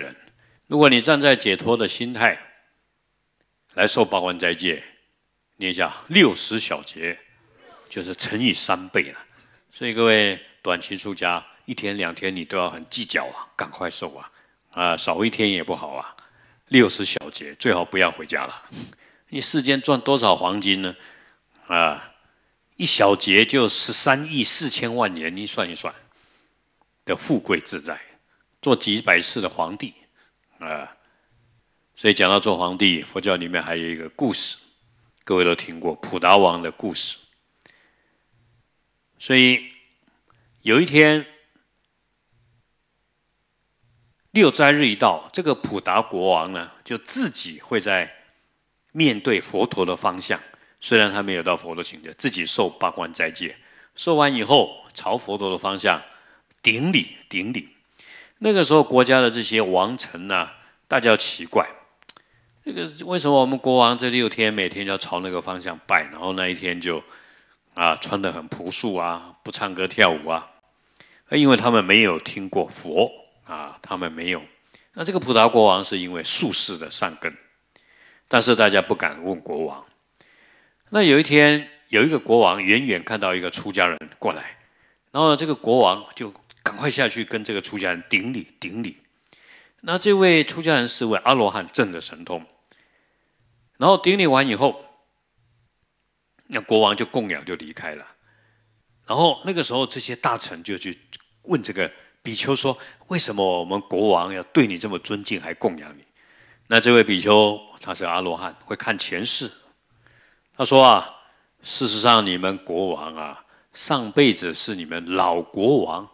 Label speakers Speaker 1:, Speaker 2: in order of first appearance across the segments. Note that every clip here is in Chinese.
Speaker 1: 人，如果你站在解脱的心态来受八关斋戒，念一下六十小节，就是乘以三倍了。所以各位短期出家，一天两天你都要很计较啊，赶快受啊啊，少一天也不好啊。六十小节最好不要回家了，你世间赚多少黄金呢？啊，一小节就十三亿四千万年，你算一算的富贵自在。做几百次的皇帝啊，所以讲到做皇帝，佛教里面还有一个故事，各位都听过普达王的故事。所以有一天六灾日一到，这个普达国王呢，就自己会在面对佛陀的方向，虽然他没有到佛陀请教，自己受八关斋戒，受完以后朝佛陀的方向顶礼顶礼。那个时候，国家的这些王臣呢，大家奇怪，那个为什么我们国王这六天每天要朝那个方向拜，然后那一天就啊穿的很朴素啊，不唱歌跳舞啊，因为他们没有听过佛啊，他们没有。那这个普达国王是因为术士的善根，但是大家不敢问国王。那有一天，有一个国王远远看到一个出家人过来，然后这个国王就。赶快下去跟这个出家人顶礼顶礼。那这位出家人是位阿罗汉，正的神通。然后顶礼完以后，那国王就供养就离开了。然后那个时候，这些大臣就去问这个比丘说：“为什么我们国王要对你这么尊敬，还供养你？”那这位比丘他是阿罗汉，会看前世。他说：“啊，事实上你们国王啊，上辈子是你们老国王。”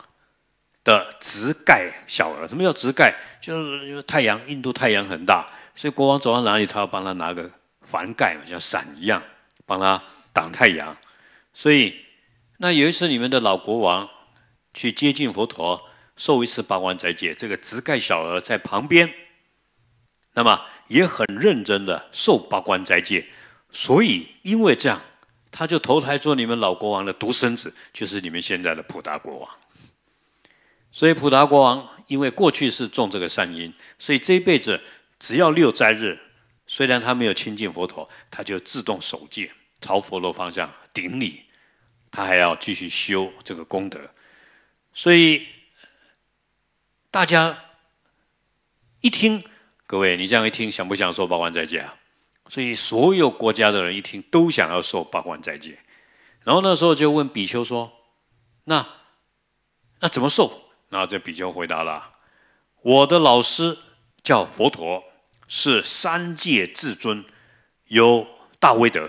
Speaker 1: 的直盖小儿，什么叫直盖？就是太阳，印度太阳很大，所以国王走到哪里，他要帮他拿个环盖嘛，像伞一样，帮他挡太阳。所以，那有一次，你们的老国王去接近佛陀，受一次八关斋戒，这个直盖小儿在旁边，那么也很认真的受八关斋戒。所以，因为这样，他就投胎做你们老国王的独生子，就是你们现在的普达国王。所以，普达国王因为过去是种这个善因，所以这一辈子只要六灾日，虽然他没有亲近佛陀，他就自动守戒，朝佛陀方向顶礼，他还要继续修这个功德。所以大家一听，各位，你这样一听，想不想受八关斋戒啊？所以所有国家的人一听，都想要受八关斋戒。然后那时候就问比丘说：“那那怎么受？”那这比丘回答了：“我的老师叫佛陀，是三界至尊，有大威德。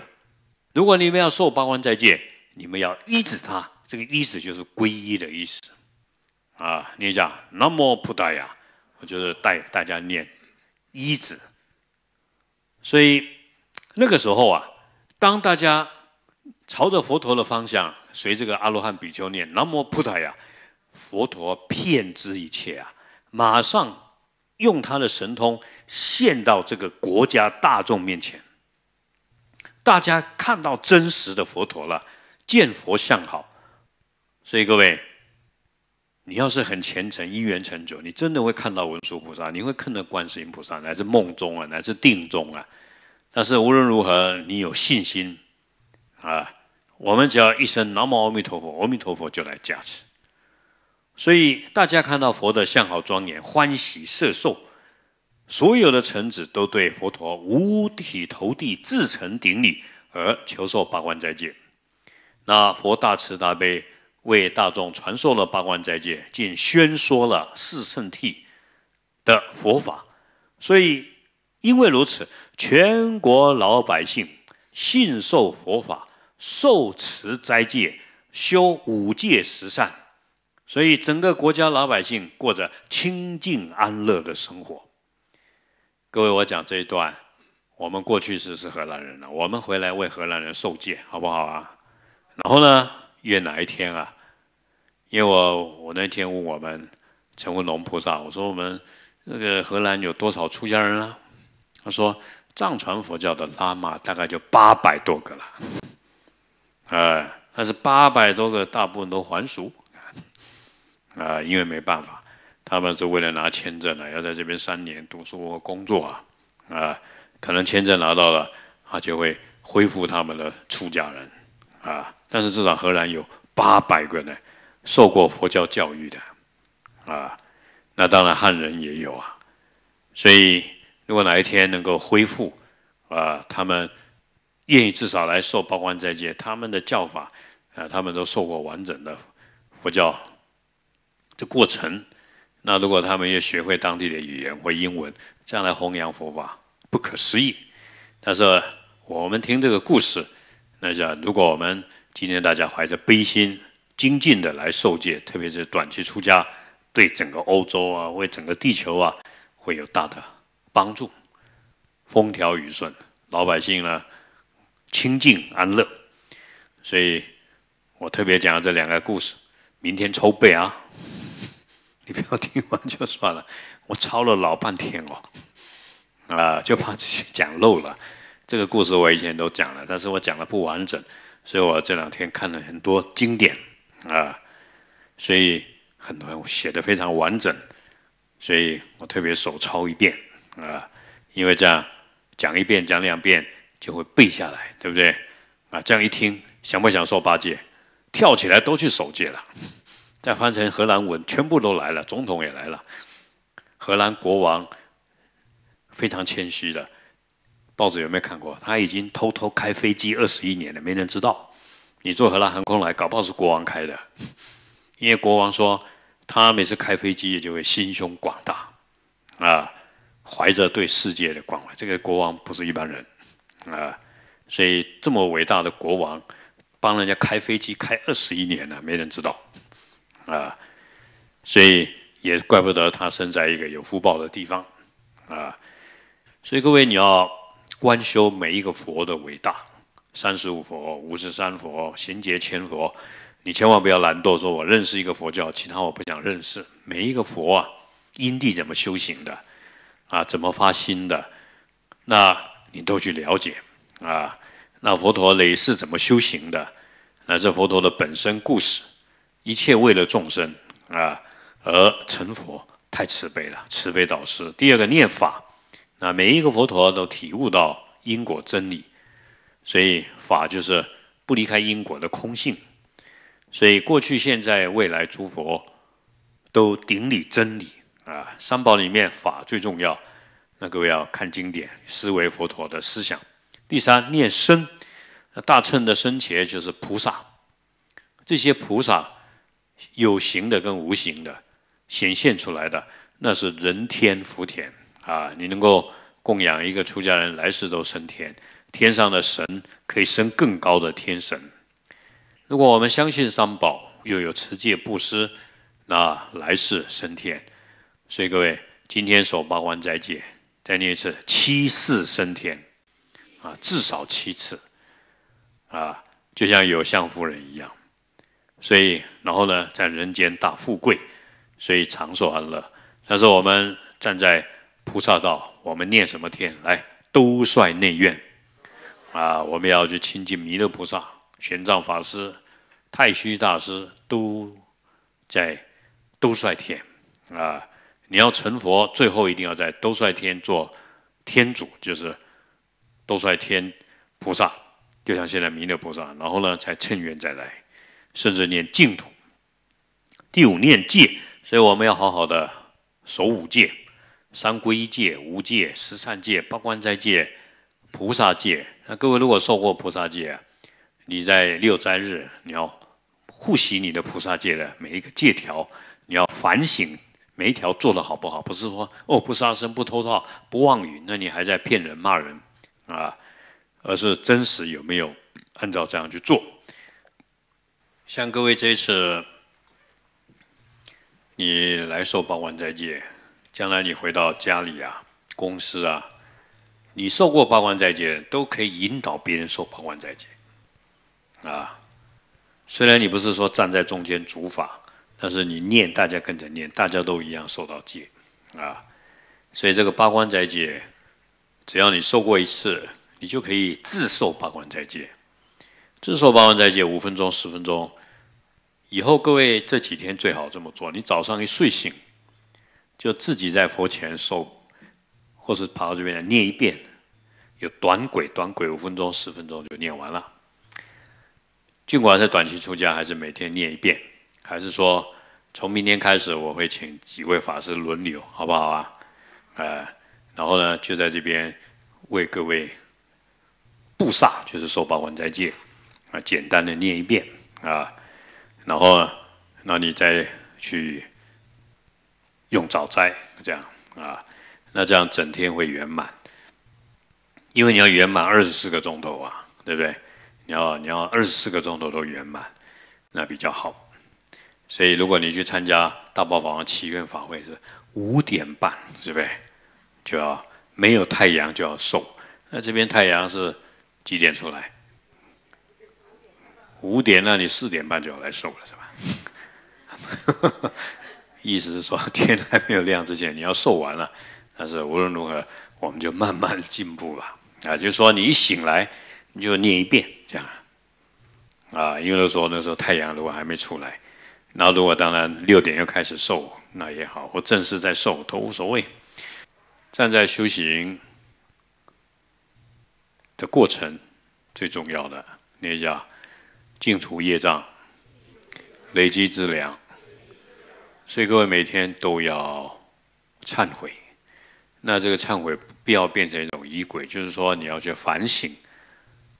Speaker 1: 如果你们要受八关斋戒，你们要依止他。这个依止就是皈依的意思啊。念一下‘南无普达雅’，我就是带大家念一止。所以那个时候啊，当大家朝着佛陀的方向，随这个阿罗汉比丘念‘南无普达雅’。”佛陀骗之一切啊！马上用他的神通现到这个国家大众面前，大家看到真实的佛陀了，见佛相好。所以各位，你要是很虔诚、因缘成就，你真的会看到文殊菩萨，你会看到观世音菩萨，乃至梦中啊，乃至定中啊。但是无论如何，你有信心啊，我们只要一声南无阿弥陀佛，阿弥陀佛就来加持。所以大家看到佛的相好庄严、欢喜色受，所有的臣子都对佛陀五体投地、至诚顶礼而求受八关斋戒。那佛大慈大悲，为大众传授了八关斋戒，竟宣说了四圣谛的佛法。所以因为如此，全国老百姓信受佛法，受持斋戒，修五戒十善。所以，整个国家老百姓过着清净安乐的生活。各位，我讲这一段，我们过去是是荷兰人了，我们回来为荷兰人受戒，好不好啊？然后呢，约哪一天啊？因为我我那天问我们陈文龙菩萨，我说我们那个荷兰有多少出家人啊？他说藏传佛教的拉玛大概就八百多个了，呃，但是八百多个大部分都还俗。啊，因为没办法，他们是为了拿签证呢，要在这边三年读书工作啊。啊，可能签证拿到了，他就会恢复他们的出家人啊。但是至少荷兰有八百个呢，受过佛教教育的啊。那当然汉人也有啊。所以如果哪一天能够恢复啊，他们愿意至少来受报关斋戒，他们的教法啊，他们都受过完整的佛教。过程，那如果他们也学会当地的语言或英文，这样来弘扬佛法，不可思议。他说：“我们听这个故事，那讲如果我们今天大家怀着悲心精进的来受戒，特别是短期出家，对整个欧洲啊，为整个地球啊，会有大的帮助，风调雨顺，老百姓呢清净安乐。”所以，我特别讲这两个故事，明天抽背啊。你不要听完就算了，我抄了老半天哦，啊，就怕自己讲漏了。这个故事我以前都讲了，但是我讲的不完整，所以我这两天看了很多经典啊，所以很多人写的非常完整，所以我特别手抄一遍啊，因为这样讲一遍讲两遍就会背下来，对不对？啊，这样一听想不想说八戒跳起来都去守戒了？再翻成荷兰文，全部都来了，总统也来了。荷兰国王非常谦虚的，报纸有没有看过？他已经偷偷开飞机二十一年了，没人知道。你坐荷兰航空来，搞不好是国王开的，因为国王说他每次开飞机也就会心胸广大，啊，怀着对世界的关怀。这个国王不是一般人，啊，所以这么伟大的国王，帮人家开飞机开二十一年了，没人知道。啊，所以也怪不得他生在一个有福报的地方，啊，所以各位你要观修每一个佛的伟大，三十五佛、五十三佛、行劫千佛，你千万不要懒惰，说我认识一个佛教，其他我不想认识。每一个佛啊，因地怎么修行的，啊，怎么发心的，那你都去了解啊。那佛陀累世怎么修行的，那是佛陀的本身故事。一切为了众生啊而成佛，太慈悲了，慈悲导师。第二个念法，那每一个佛陀都体悟到因果真理，所以法就是不离开因果的空性。所以过去、现在、未来诸佛都顶礼真理啊。三宝里面法最重要，那各位要看经典，思维佛陀的思想。第三念身，大乘的身前就是菩萨，这些菩萨。有形的跟无形的显现出来的，那是人天福田啊！你能够供养一个出家人，来世都升天。天上的神可以升更高的天神。如果我们相信三宝，又有持戒布施，那来世升天。所以各位，今天手八完再戒，再念一次七世升天啊，至少七次啊，就像有相夫人一样。所以，然后呢，在人间大富贵，所以长寿安乐。但是我们站在菩萨道，我们念什么天来？兜率内院啊，我们要去亲近弥勒菩萨、玄奘法师、太虚大师，都在兜率天啊。你要成佛，最后一定要在兜率天做天主，就是兜率天菩萨，就像现在弥勒菩萨，然后呢，才乘愿再来。甚至念净土，第五念戒，所以我们要好好的守五戒、三皈依戒、五戒、十善戒、八关斋戒、菩萨戒。那各位如果受过菩萨戒啊，你在六斋日，你要复习你的菩萨戒的每一个戒条，你要反省每一条做的好不好。不是说哦不杀生、不偷盗、不妄语，那你还在骗人骂人啊？而是真实有没有按照这样去做？像各位这次，你来受八关斋戒，将来你回到家里啊、公司啊，你受过八关斋戒，都可以引导别人受八关斋戒啊。虽然你不是说站在中间主法，但是你念，大家跟着念，大家都一样受到戒啊。所以这个八关斋戒，只要你受过一次，你就可以自受八关斋戒，自受八关斋戒五分钟、十分钟。以后各位这几天最好这么做：你早上一睡醒，就自己在佛前受，或是跑到这边来念一遍。有短轨，短轨五分钟、十分钟就念完了。尽管是短期出家，还是每天念一遍。还是说，从明天开始，我会请几位法师轮流，好不好啊？呃，然后呢，就在这边为各位布萨，就是受八关斋戒啊，简单的念一遍啊。然后，那你再去用早斋，这样啊，那这样整天会圆满，因为你要圆满二十四个钟头啊，对不对？你要你要二十四个钟头都圆满，那比较好。所以，如果你去参加大宝法王祈愿法会是五点半，是不是？就要没有太阳就要送。那这边太阳是几点出来？五点，那你四点半就要来受了，是吧？意思是说，天还没有亮之前，你要受完了。但是无论如何，我们就慢慢进步吧。啊，就是说，你一醒来，你就念一遍，这样。啊，因为说那时候太阳如果还没出来，那如果当然六点又开始受，那也好，或正式在受，都无所谓。站在修行的过程，最重要的念一下。净除业障，累积资粮。所以各位每天都要忏悔。那这个忏悔不要变成一种疑鬼，就是说你要去反省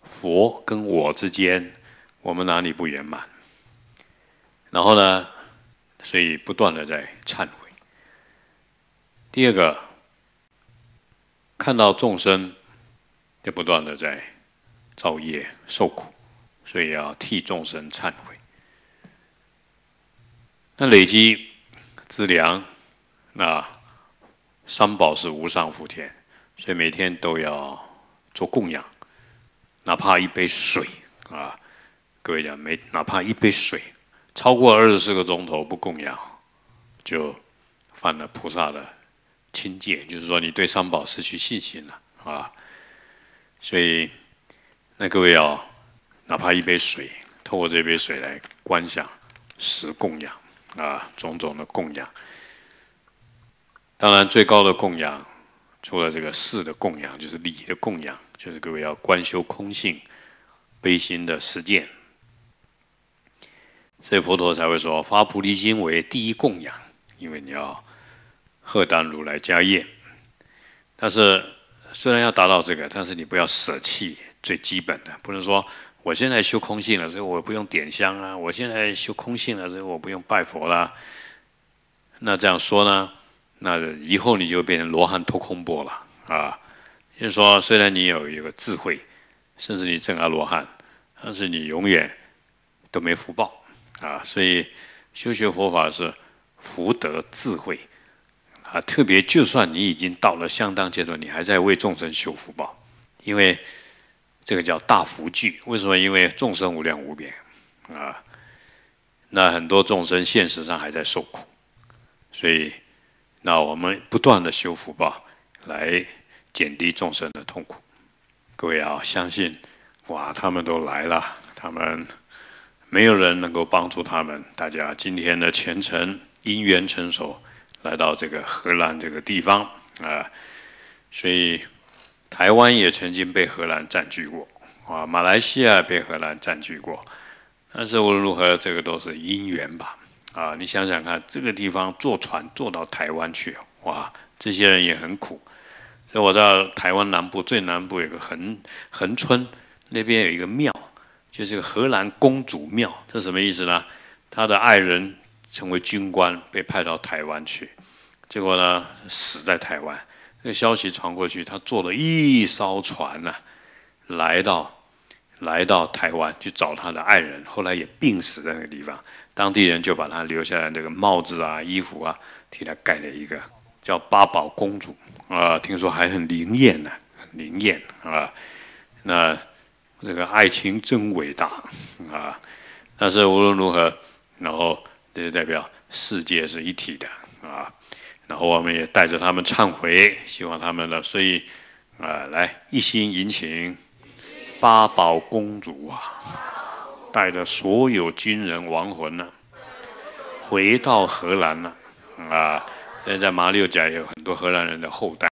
Speaker 1: 佛跟我之间，我们哪里不圆满。然后呢，所以不断的在忏悔。第二个，看到众生就不断的在造业受苦。所以要替众生忏悔，那累积资粮，那三宝是无上福田，所以每天都要做供养，哪怕一杯水啊！各位讲，每哪怕一杯水，超过二十四个钟头不供养，就犯了菩萨的亲戒，就是说你对三宝失去信心了啊！所以，那各位要。哪怕一杯水，透过这杯水来观想、食供养啊，种种的供养。当然，最高的供养，除了这个食的供养，就是礼的供养，就是各位要观修空性、悲心的实践。所以佛陀才会说，发菩提心为第一供养，因为你要喝当如来家宴。但是，虽然要达到这个，但是你不要舍弃最基本的，不能说。我现在修空性了，所以我不用点香啊。我现在修空性了，所以我不用拜佛啦。那这样说呢？那以后你就变成罗汉脱空波了啊！就是说，虽然你有一个智慧，甚至你正阿罗汉，但是你永远都没福报啊。所以修学佛法是福德智慧啊。特别，就算你已经到了相当阶段，你还在为众生修福报，因为。这个叫大福聚，为什么？因为众生无量无边啊，那很多众生现实上还在受苦，所以那我们不断的修福报，来减低众生的痛苦。各位啊，相信哇，他们都来了，他们没有人能够帮助他们。大家今天的虔诚因缘成熟，来到这个荷兰这个地方啊，所以。台湾也曾经被荷兰占据过，啊，马来西亚被荷兰占据过，但是无论如何，这个都是因缘吧。啊，你想想看，这个地方坐船坐到台湾去，哇，这些人也很苦。所以，我知道台湾南部最南部有个横横村，那边有一个庙，就是个荷兰公主庙。这什么意思呢？他的爱人成为军官，被派到台湾去，结果呢，死在台湾。那消息传过去，他坐了一艘船呢，来到，来到台湾去找他的爱人，后来也病死在那个地方。当地人就把他留下来那个帽子啊、衣服啊，替他盖了一个叫八宝公主啊，听说还很灵验呢，很灵验啊。那这个爱情真伟大啊！但是无论如何，然后这就代表世界是一体的。然后我们也带着他们忏悔，希望他们呢，所以，啊，来一心迎请八宝公主啊，带着所有军人亡魂呢，回到荷兰了。啊，现在马六甲有很多荷兰人的后代。